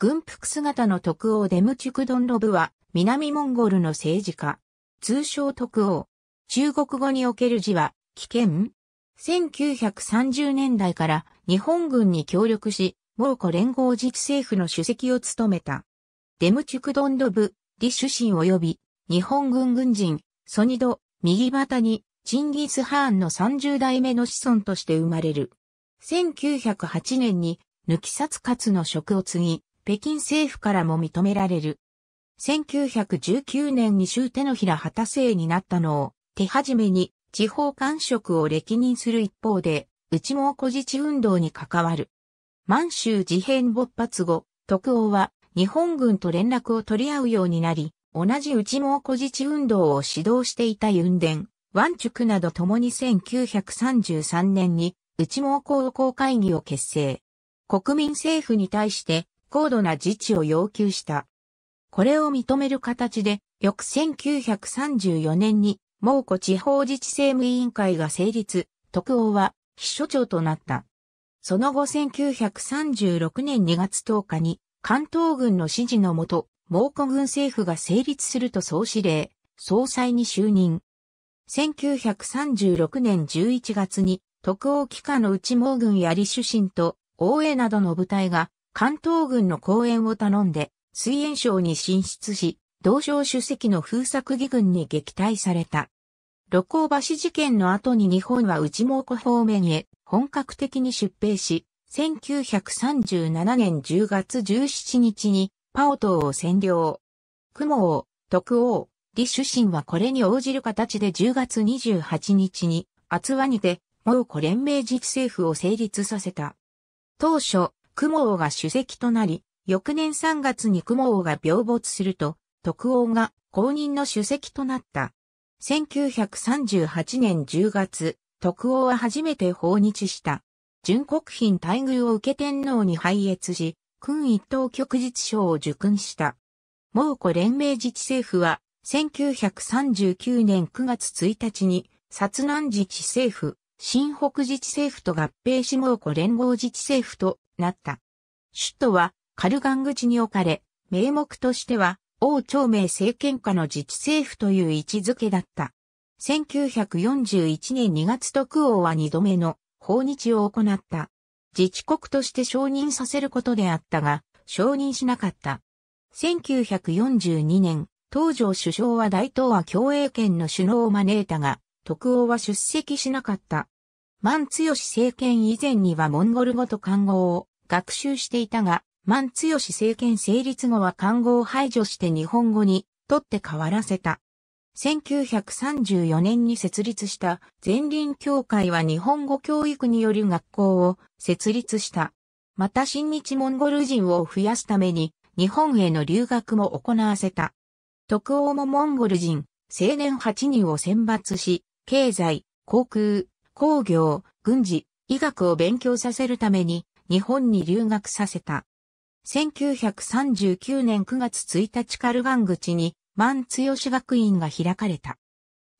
軍服姿の徳王デムチュクドンロブは、南モンゴルの政治家。通称徳王。中国語における字は、危険 ?1930 年代から日本軍に協力し、ロコ連合自治政府の主席を務めた。デムチュクドンロブ、李主審及び、日本軍軍人、ソニド、右股に、チンギス・ハーンの30代目の子孫として生まれる。1908年に、抜き殺活の職を継ぎ、北京政府からも認められる。1919年に州手のひら旗制になったのを手始めに地方官職を歴任する一方で、内蒙古自治運動に関わる。満州事変勃発後、徳王は日本軍と連絡を取り合うようになり、同じ内蒙古自治運動を指導していた雲伝、ワンチュクなど共に1933年に内蒙古王公会議を結成。国民政府に対して高度な自治を要求した。これを認める形で、翌1934年に、蒙古地方自治政務委員会が成立、特王は秘書長となった。その後1936年2月10日に、関東軍の指示のもと、蒙古軍政府が成立すると総司令、総裁に就任。1936年11月に、特王機下の内蒙軍や李主臣と、大江などの部隊が、関東軍の公演を頼んで、水炎省に進出し、同省主席の風作義軍に撃退された。露光橋事件の後に日本は内蒙古方面へ本格的に出兵し、1937年10月17日にパオ島を占領。雲王、徳王、李主神はこれに応じる形で10月28日に、厚和にて、蒙古連盟自治政府を成立させた。当初、雲王が主席となり、翌年3月に雲王が病没すると、徳王が公認の主席となった。1938年10月、徳王は初めて訪日した。純国賓待遇を受け天皇に拝謁し、君一等旭日賞を受勲した。蒙古連盟自治政府は、1939年9月1日に、薩南自治政府、新北自治政府と合併し蒙古連合自治政府となった。首都はカルガン口に置かれ、名目としては王朝明政権下の自治政府という位置づけだった。1941年2月徳王は2度目の訪日を行った。自治国として承認させることであったが、承認しなかった。1942年、東条首相は大東亜共栄圏の首脳を招いたが、徳王は出席しなかった。万強政権以前にはモンゴル語と漢語を学習していたが、万強政権成立後は漢語を排除して日本語に取って変わらせた。1934年に設立した前輪協会は日本語教育による学校を設立した。また新日モンゴル人を増やすために日本への留学も行わせた。徳王もモンゴル人、青年8人を選抜し、経済、航空、工業、軍事、医学を勉強させるために日本に留学させた。1939年9月1日カルガン口に万強学院が開かれた。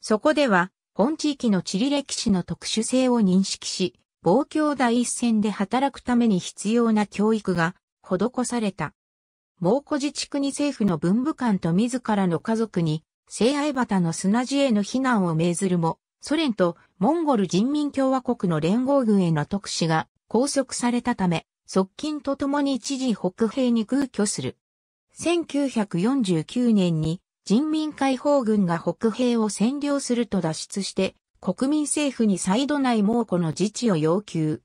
そこでは、本地域の地理歴史の特殊性を認識し、望郷第一線で働くために必要な教育が施された。猛古自治区に政府の文部官と自らの家族に、聖愛旗の砂地への避難を命ずるも、ソ連とモンゴル人民共和国の連合軍への特使が拘束されたため、側近と共に一時北平に空居する。1949年に人民解放軍が北平を占領すると脱出して国民政府に再度内蒙古の自治を要求。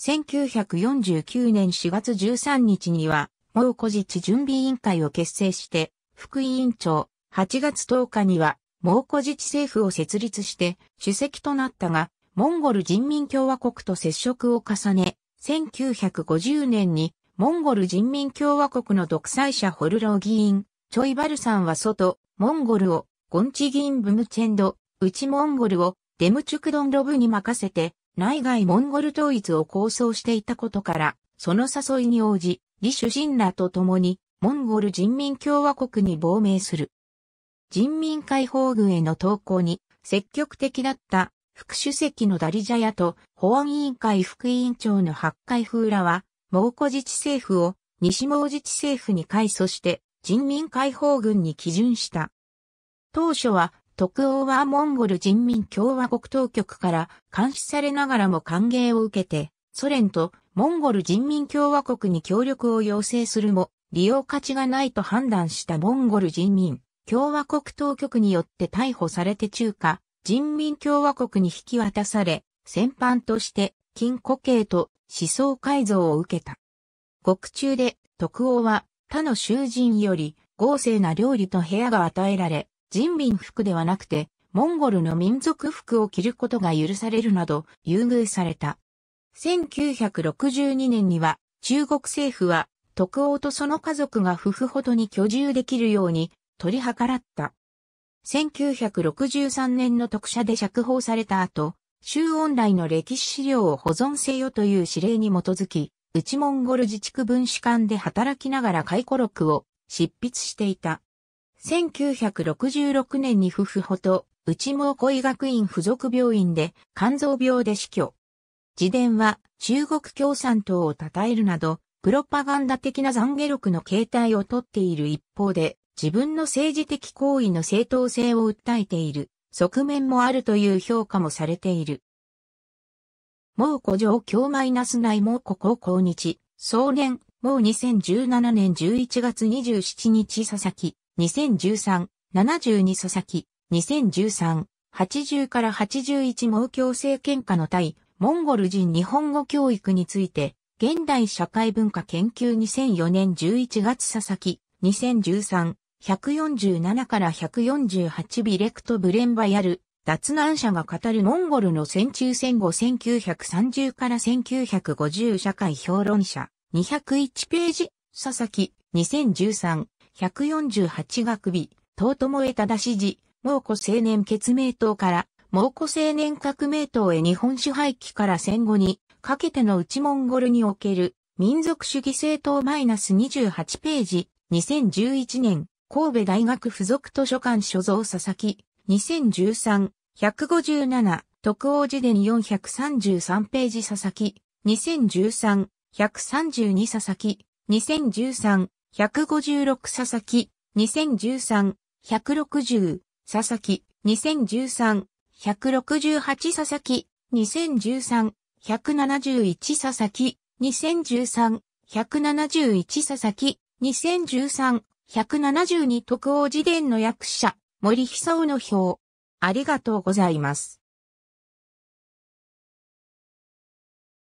1949年4月13日には蒙古自治準備委員会を結成して副委員長、8月10日には蒙古自治政府を設立して主席となったが、モンゴル人民共和国と接触を重ね、1950年にモンゴル人民共和国の独裁者ホルロー議員、チョイバルさんは外、モンゴルを、ゴンチギンブムチェンド、内モンゴルを、デムチュクドンロブに任せて、内外モンゴル統一を構想していたことから、その誘いに応じ、李主神らと共に、モンゴル人民共和国に亡命する。人民解放軍への投降に積極的だった副主席のダリジャヤと保安委員会副委員長の八海風らは、蒙古自治政府を西蒙自治政府に改組して人民解放軍に基準した。当初は特王はモンゴル人民共和国当局から監視されながらも歓迎を受けて、ソ連とモンゴル人民共和国に協力を要請するも、利用価値がないと判断したモンゴル人民共和国当局によって逮捕されて中華人民共和国に引き渡され、戦犯として金庫刑と思想改造を受けた。獄中で徳王は他の囚人より豪勢な料理と部屋が与えられ、人民服ではなくて、モンゴルの民族服を着ることが許されるなど優遇された。1962年には中国政府は徳王とその家族が夫婦ほどに居住できるように取り計らった。1963年の特赦で釈放された後、周恩来の歴史資料を保存せよという指令に基づき、内モンゴル自治区分子館で働きながら回顧録を執筆していた。1966年に夫婦ほと内蒙古医学院附属病院で肝臓病で死去。自伝は中国共産党を称えるなど、プロパガンダ的な懺悔録の形態をとっている一方で、自分の政治的行為の正当性を訴えている側面もあるという評価もされている。もう古城京マイナス内も古高校日、総年、もう2017年11月27日佐々木、2013、72佐々木、2013、80から81盲教政権下の対、モンゴル人日本語教育について、現代社会文化研究2004年11月佐々木、2013、147から148ビレクト・ブレンバヤル、脱難者が語るモンゴルの戦中戦後1930から1950社会評論者、201ページ、佐々木、2013、148学尾、遠友へ正しじ、蒙古青年決明党から、蒙古青年革命党へ日本支配期から戦後に、かけての内モンゴルにおける、民族主義政党マイナス28ページ、2011年、神戸大学附属図書館所蔵佐々木、2013、157、特王寺伝433ページ佐々木、2013、132佐々木、2013、156佐々木、2013、160、佐々木、2013、168佐々木、2013、171佐々木、2013、171佐々木、2013、172徳王寺伝の役者、森久夫の表。ありがとうございます。